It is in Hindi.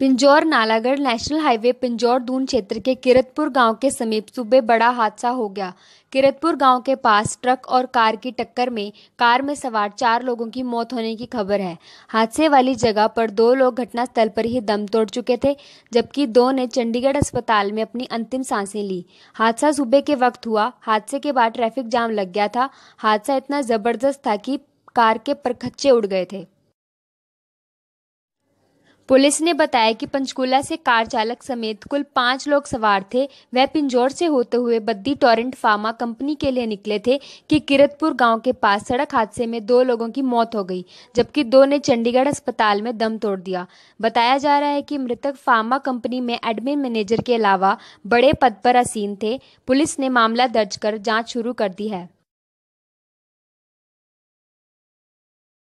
पिंजौर नालागढ़ नेशनल हाईवे पिंजौर दून क्षेत्र के किरतपुर गांव के समीप सुबह बड़ा हादसा हो गया किरतपुर गांव के पास ट्रक और कार की टक्कर में कार में सवार चार लोगों की मौत होने की खबर है हादसे वाली जगह पर दो लोग घटनास्थल पर ही दम तोड़ चुके थे जबकि दो ने चंडीगढ़ अस्पताल में अपनी अंतिम सांसें ली हादसा सुबह के वक्त हुआ हादसे के बाद ट्रैफिक जाम लग गया था हादसा इतना जबरदस्त था कि कार के परखच्चे उड़ गए थे पुलिस ने बताया कि पंचकूला से कार चालक समेत कुल पाँच लोग सवार थे वह पिंजौर से होते हुए बद्दी टोरेंट फार्मा कंपनी के लिए निकले थे कि किरतपुर गांव के पास सड़क हादसे में दो लोगों की मौत हो गई जबकि दो ने चंडीगढ़ अस्पताल में दम तोड़ दिया बताया जा रहा है कि मृतक फार्मा कंपनी में एडमिन मैनेजर के अलावा बड़े पद पर असीन थे पुलिस ने मामला दर्ज कर जाँच शुरू कर दी है